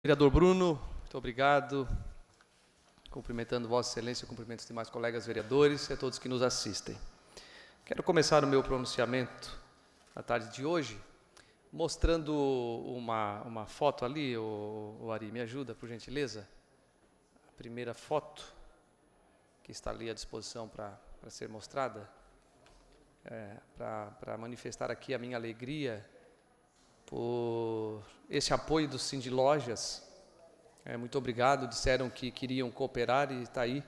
Vereador Bruno, muito obrigado. Cumprimentando Vossa Excelência, cumprimento os demais colegas vereadores e a todos que nos assistem. Quero começar o meu pronunciamento na tarde de hoje mostrando uma, uma foto ali, o, o Ari, me ajuda, por gentileza. A primeira foto que está ali à disposição para, para ser mostrada, é, para, para manifestar aqui a minha alegria por esse apoio do Cindy Lojas. É, muito obrigado, disseram que queriam cooperar e está aí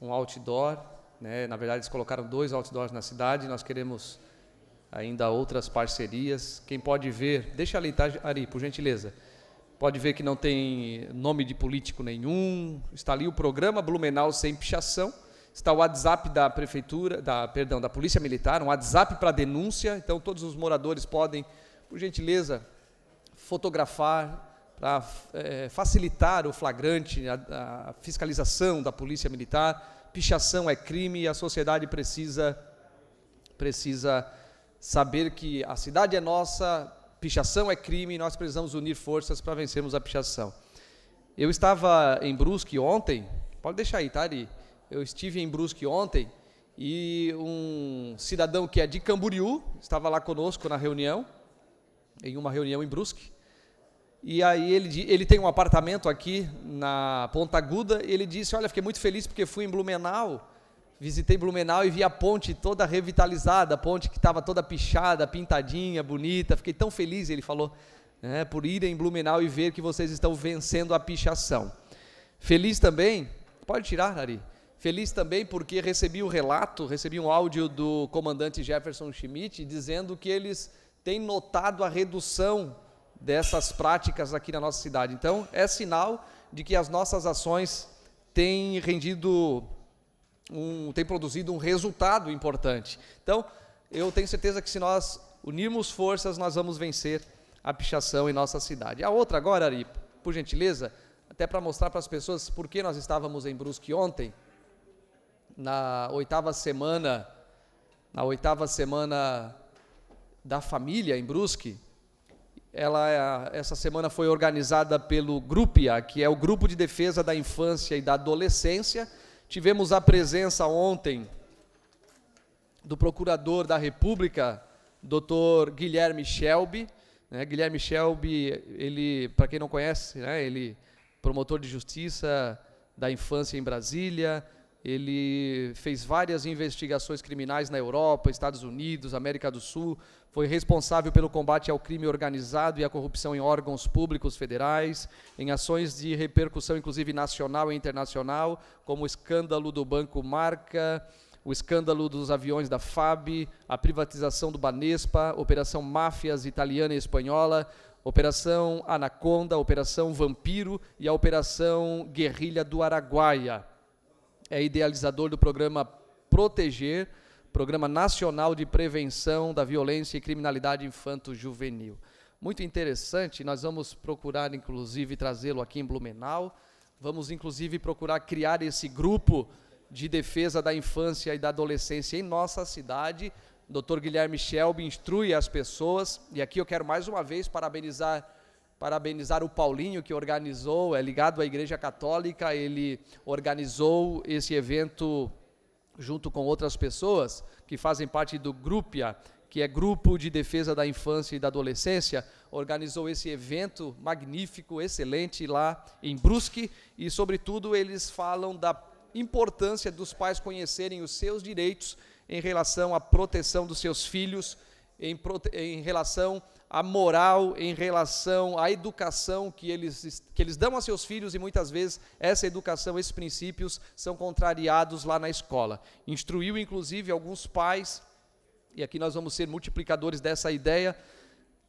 um outdoor. Né? Na verdade, eles colocaram dois outdoors na cidade, nós queremos ainda outras parcerias. Quem pode ver, deixa ali, tá, Ari, por gentileza. Pode ver que não tem nome de político nenhum. Está ali o programa Blumenau sem pichação. Está o WhatsApp da prefeitura, da perdão, da Polícia Militar, um WhatsApp para denúncia. Então todos os moradores podem, por gentileza, fotografar, para é, facilitar o flagrante, a, a fiscalização da polícia militar. Pichação é crime e a sociedade precisa, precisa saber que a cidade é nossa, pichação é crime e nós precisamos unir forças para vencermos a pichação. Eu estava em Brusque ontem, pode deixar aí, tá, Ari? Eu estive em Brusque ontem e um cidadão que é de Camboriú estava lá conosco na reunião em uma reunião em Brusque. E aí ele, ele tem um apartamento aqui na Ponta Aguda, e ele disse, olha, fiquei muito feliz porque fui em Blumenau, visitei Blumenau e vi a ponte toda revitalizada, a ponte que estava toda pichada, pintadinha, bonita, fiquei tão feliz, ele falou, né, por irem em Blumenau e ver que vocês estão vencendo a pichação. Feliz também, pode tirar, Ari, Feliz também porque recebi o um relato, recebi um áudio do comandante Jefferson Schmidt dizendo que eles tem notado a redução dessas práticas aqui na nossa cidade. Então, é sinal de que as nossas ações têm rendido um, têm produzido um resultado importante. Então, eu tenho certeza que se nós unirmos forças, nós vamos vencer a pichação em nossa cidade. A outra agora, Ari, por gentileza, até para mostrar para as pessoas por que nós estávamos em Brusque ontem, na oitava semana, na oitava semana da família em Brusque, ela essa semana foi organizada pelo Grupia, que é o Grupo de Defesa da Infância e da Adolescência. Tivemos a presença ontem do Procurador da República, Dr. Guilherme Shelby. Né? Guilherme Shelby, ele, para quem não conhece, né? ele promotor de justiça da infância em Brasília, ele fez várias investigações criminais na Europa, Estados Unidos, América do Sul. Foi responsável pelo combate ao crime organizado e à corrupção em órgãos públicos federais, em ações de repercussão, inclusive nacional e internacional, como o escândalo do Banco Marca, o escândalo dos aviões da FAB, a privatização do Banespa, Operação Máfias Italiana e Espanhola, Operação Anaconda, Operação Vampiro e a Operação Guerrilha do Araguaia é idealizador do programa Proteger, Programa Nacional de Prevenção da Violência e Criminalidade Infanto-Juvenil. Muito interessante, nós vamos procurar, inclusive, trazê-lo aqui em Blumenau. Vamos, inclusive, procurar criar esse grupo de defesa da infância e da adolescência em nossa cidade. Dr. Guilherme Shelby instrui as pessoas, e aqui eu quero mais uma vez parabenizar parabenizar o Paulinho que organizou, é ligado à Igreja Católica, ele organizou esse evento junto com outras pessoas que fazem parte do Grupia, que é Grupo de Defesa da Infância e da Adolescência, organizou esse evento magnífico, excelente lá em Brusque e sobretudo eles falam da importância dos pais conhecerem os seus direitos em relação à proteção dos seus filhos, em, em relação a moral em relação à educação que eles, que eles dão a seus filhos e muitas vezes essa educação, esses princípios são contrariados lá na escola. Instruiu inclusive alguns pais, e aqui nós vamos ser multiplicadores dessa ideia,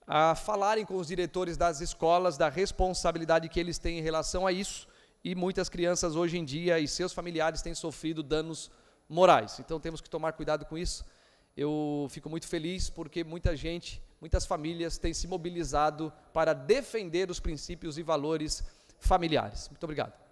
a falarem com os diretores das escolas da responsabilidade que eles têm em relação a isso, e muitas crianças hoje em dia e seus familiares têm sofrido danos morais. Então temos que tomar cuidado com isso eu fico muito feliz porque muita gente, muitas famílias têm se mobilizado para defender os princípios e valores familiares. Muito obrigado.